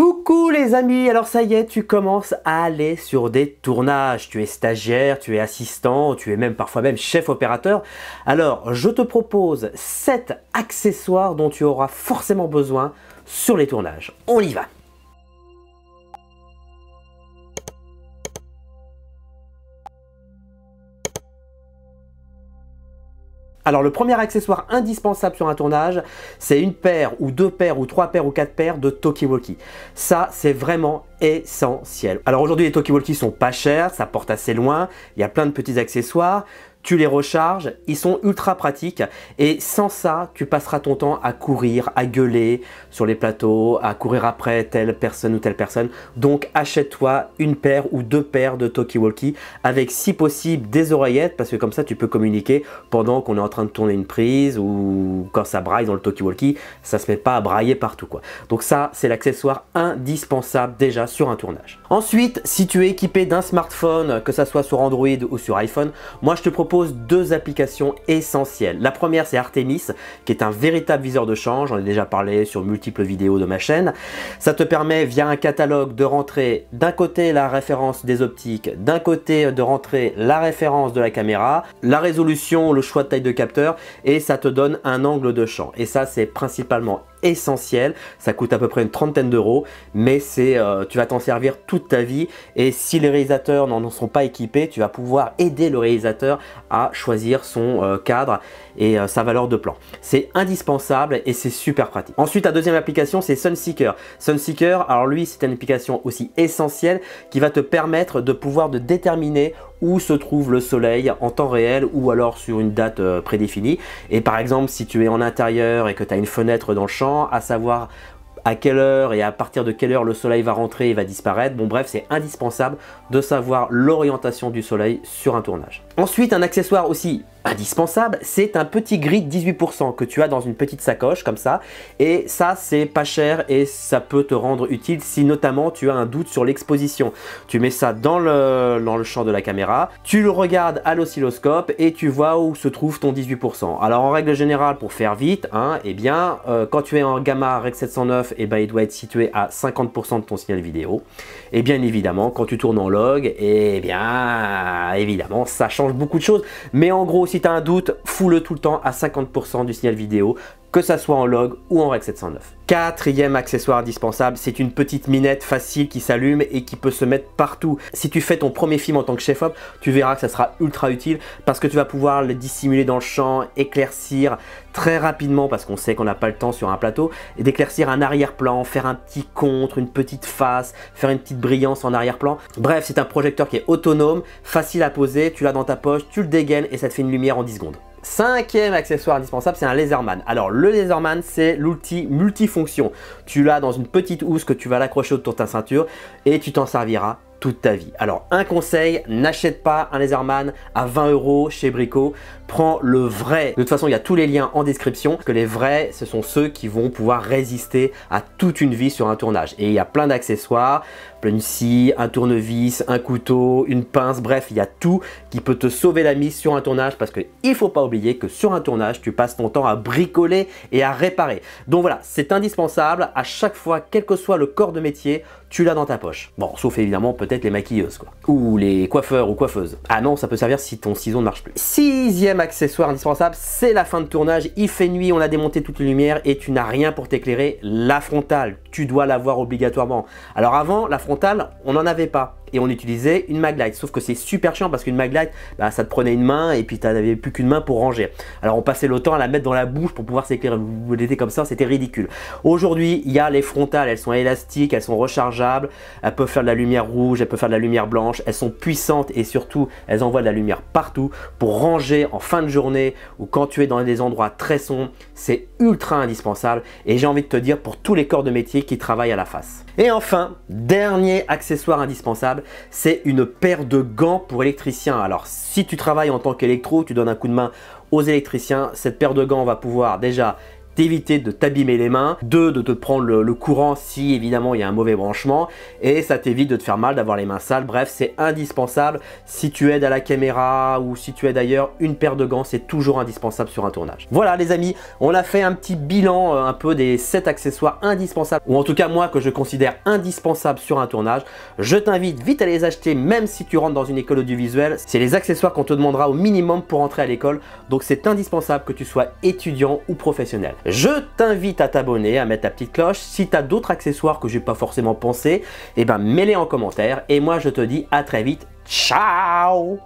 Coucou les amis, alors ça y est, tu commences à aller sur des tournages, tu es stagiaire, tu es assistant, tu es même parfois même chef opérateur. Alors je te propose 7 accessoires dont tu auras forcément besoin sur les tournages. On y va Alors le premier accessoire indispensable sur un tournage, c'est une paire ou deux paires ou trois paires ou quatre paires de Toki walkie Ça, c'est vraiment essentiel. Alors aujourd'hui, les Toki walkie sont pas chers, ça porte assez loin, il y a plein de petits accessoires tu les recharges, ils sont ultra pratiques et sans ça, tu passeras ton temps à courir, à gueuler sur les plateaux, à courir après telle personne ou telle personne. Donc achète-toi une paire ou deux paires de talkie-walkie avec si possible des oreillettes parce que comme ça tu peux communiquer pendant qu'on est en train de tourner une prise ou quand ça braille dans le talkie-walkie, ça se met pas à brailler partout quoi. Donc ça, c'est l'accessoire indispensable déjà sur un tournage. Ensuite, si tu es équipé d'un smartphone, que ça soit sur Android ou sur iPhone, moi je te propose deux applications essentielles. La première, c'est Artemis, qui est un véritable viseur de change. J'en ai déjà parlé sur multiples vidéos de ma chaîne. Ça te permet, via un catalogue, de rentrer d'un côté la référence des optiques, d'un côté de rentrer la référence de la caméra, la résolution, le choix de taille de capteur, et ça te donne un angle de champ. Et ça, c'est principalement essentiel. Ça coûte à peu près une trentaine d'euros, mais c'est, euh, tu vas t'en servir toute ta vie. Et si les réalisateurs n'en sont pas équipés, tu vas pouvoir aider le réalisateur à choisir son euh, cadre et euh, sa valeur de plan. C'est indispensable et c'est super pratique. Ensuite, la deuxième application, c'est Sunseeker. Sunseeker, alors lui, c'est une application aussi essentielle qui va te permettre de pouvoir de déterminer où se trouve le soleil en temps réel ou alors sur une date euh, prédéfinie. Et par exemple, si tu es en intérieur et que tu as une fenêtre dans le champ, à savoir à quelle heure et à partir de quelle heure le soleil va rentrer et va disparaître. Bon bref, c'est indispensable de savoir l'orientation du soleil sur un tournage. Ensuite, un accessoire aussi indispensable, c'est un petit gris de 18% que tu as dans une petite sacoche comme ça. Et ça, c'est pas cher et ça peut te rendre utile si notamment tu as un doute sur l'exposition. Tu mets ça dans le, le champ de la caméra, tu le regardes à l'oscilloscope et tu vois où se trouve ton 18%. Alors en règle générale, pour faire vite, hein, eh bien, euh, quand tu es en gamma REC 709, et eh ben, il doit être situé à 50% de ton signal vidéo. Et bien évidemment, quand tu tournes en log, et eh bien, évidemment, ça change beaucoup de choses. Mais en gros, si tu as un doute, fous tout le temps à 50% du signal vidéo, que ça soit en log ou en REC 709. Quatrième accessoire indispensable, c'est une petite minette facile qui s'allume et qui peut se mettre partout. Si tu fais ton premier film en tant que chef-op, tu verras que ça sera ultra utile parce que tu vas pouvoir le dissimuler dans le champ, éclaircir très rapidement parce qu'on sait qu'on n'a pas le temps sur un plateau et d'éclaircir un arrière-plan, faire un petit contre, une petite face, faire une petite brillance en arrière-plan. Bref, c'est un projecteur qui est autonome, facile à poser, tu l'as dans ta poche, tu le dégaines et ça te fait une lumière en 10 secondes. Cinquième accessoire indispensable, c'est un laserman. Alors le laserman, c'est l'outil multifonction. Tu l'as dans une petite housse que tu vas l'accrocher autour de ta ceinture et tu t'en serviras toute ta vie. Alors un conseil, n'achète pas un Laserman à 20 euros chez Brico, prends le vrai. De toute façon, il y a tous les liens en description, que les vrais, ce sont ceux qui vont pouvoir résister à toute une vie sur un tournage. Et il y a plein d'accessoires, plein de scie, un tournevis, un couteau, une pince, bref, il y a tout qui peut te sauver la mise sur un tournage parce qu'il ne faut pas oublier que sur un tournage, tu passes ton temps à bricoler et à réparer. Donc voilà, c'est indispensable à chaque fois, quel que soit le corps de métier, tu l'as dans ta poche. Bon, sauf évidemment peut-être les maquilleuses, quoi. Ou les coiffeurs ou coiffeuses. Ah non, ça peut servir si ton ciseau ne marche plus. Sixième accessoire indispensable, c'est la fin de tournage. Il fait nuit, on a démonté toutes les lumières et tu n'as rien pour t'éclairer. La frontale, tu dois l'avoir obligatoirement. Alors avant, la frontale, on n'en avait pas et on utilisait une maglite. Sauf que c'est super chiant parce qu'une maglite, bah, ça te prenait une main et puis tu n'avais plus qu'une main pour ranger. Alors on passait le temps à la mettre dans la bouche pour pouvoir s'éclairer. Vous l'étiez comme ça, c'était ridicule. Aujourd'hui, il y a les frontales, elles sont élastiques, elles sont rechargeables, elles peuvent faire de la lumière rouge, elles peuvent faire de la lumière blanche, elles sont puissantes et surtout, elles envoient de la lumière partout pour ranger en fin de journée ou quand tu es dans des endroits très sombres. C'est ultra indispensable et j'ai envie de te dire pour tous les corps de métier qui travaillent à la face. Et enfin, dernier accessoire indispensable, c'est une paire de gants pour électricien. Alors si tu travailles en tant qu'électro, tu donnes un coup de main aux électriciens, cette paire de gants va pouvoir déjà d'éviter de t'abîmer les mains, 2 de te prendre le, courant si évidemment il y a un mauvais branchement, et ça t'évite de te faire mal, d'avoir les mains sales. Bref, c'est indispensable. Si tu aides à la caméra ou si tu aides ailleurs, une paire de gants, c'est toujours indispensable sur un tournage. Voilà les amis, on a fait un petit bilan euh, un peu des 7 accessoires indispensables, ou en tout cas moi que je considère indispensable sur un tournage. Je t'invite vite à les acheter, même si tu rentres dans une école audiovisuelle. C'est les accessoires qu'on te demandera au minimum pour entrer à l'école, donc c'est indispensable que tu sois étudiant ou professionnel. Je t'invite à t'abonner, à mettre ta petite cloche. Si tu as d'autres accessoires que je n'ai pas forcément pensé, eh ben mets-les en commentaire. Et moi je te dis à très vite. Ciao